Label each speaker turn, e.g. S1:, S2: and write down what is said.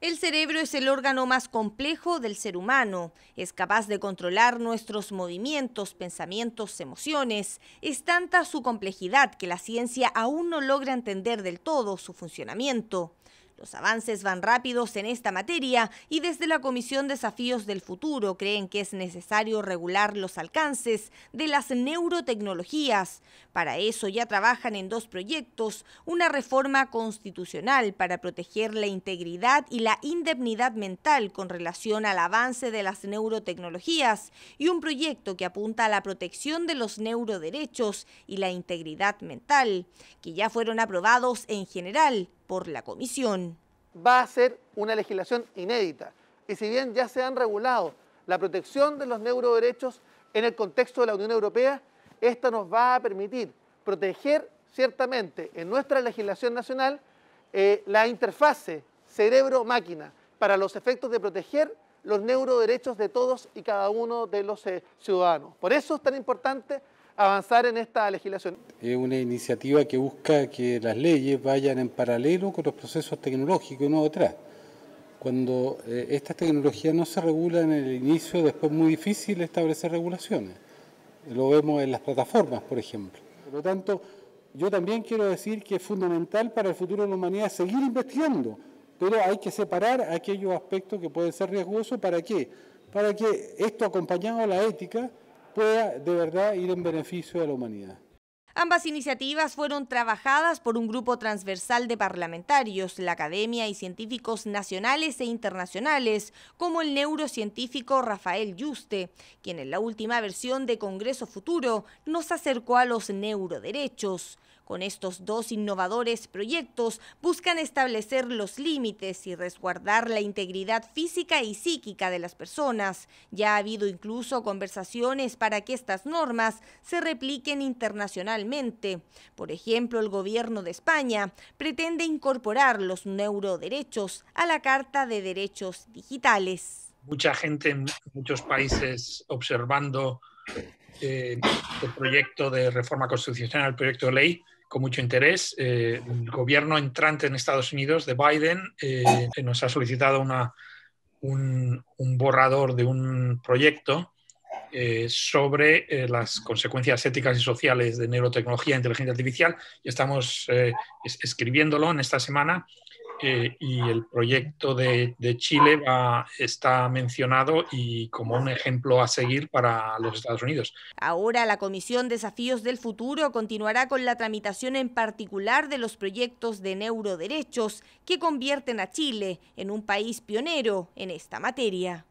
S1: El cerebro es el órgano más complejo del ser humano. Es capaz de controlar nuestros movimientos, pensamientos, emociones. Es tanta su complejidad que la ciencia aún no logra entender del todo su funcionamiento. Los avances van rápidos en esta materia y desde la Comisión Desafíos del Futuro creen que es necesario regular los alcances de las neurotecnologías. Para eso ya trabajan en dos proyectos, una reforma constitucional para proteger la integridad y la indemnidad mental con relación al avance de las neurotecnologías y un proyecto que apunta a la protección de los neuroderechos y la integridad mental, que ya fueron aprobados en general por la Comisión. Va a ser una legislación inédita y si bien ya se han regulado la
S2: protección de los neuroderechos en el contexto de la Unión Europea, esta nos va a permitir proteger ciertamente en nuestra legislación nacional eh, la interfase cerebro-máquina para los efectos de proteger los neuroderechos de todos y cada uno de los eh, ciudadanos. Por eso es tan importante avanzar en esta legislación.
S3: Es una iniciativa que busca que las leyes vayan en paralelo con los procesos tecnológicos y no detrás. Cuando esta eh, estas tecnologías no se regulan en el inicio, después es muy difícil establecer regulaciones. Lo vemos en las plataformas, por ejemplo. Por lo tanto, yo también quiero decir que es fundamental para el futuro de la humanidad seguir investigando, pero hay que separar aquellos aspectos que pueden ser riesgosos. ¿Para qué? Para que esto acompañado a la ética pueda de verdad ir en beneficio de la humanidad.
S1: Ambas iniciativas fueron trabajadas por un grupo transversal de parlamentarios, la academia y científicos nacionales e internacionales, como el neurocientífico Rafael Yuste, quien en la última versión de Congreso Futuro nos acercó a los neuroderechos. Con estos dos innovadores proyectos buscan establecer los límites y resguardar la integridad física y psíquica de las personas. Ya ha habido incluso conversaciones para que estas normas se repliquen internacionalmente. Por ejemplo, el gobierno de España pretende incorporar los neuroderechos a la Carta de Derechos Digitales.
S4: Mucha gente en muchos países observando el eh, este proyecto de reforma constitucional, el proyecto de ley, con mucho interés. Eh, el gobierno entrante en Estados Unidos de Biden eh, nos ha solicitado una, un, borrador de un proyecto eh, sobre las consecuencias éticas y sociales de neurotecnología e inteligencia artificial y estamos escribiéndolo en esta semana eh, y el proyecto de, Chile está mencionado y como un ejemplo a seguir para los Estados Unidos.
S1: Ahora la Comisión Desafíos del Futuro continuará con la tramitación en particular de los proyectos de neuroderechos que convierten a Chile en un país pionero en esta materia.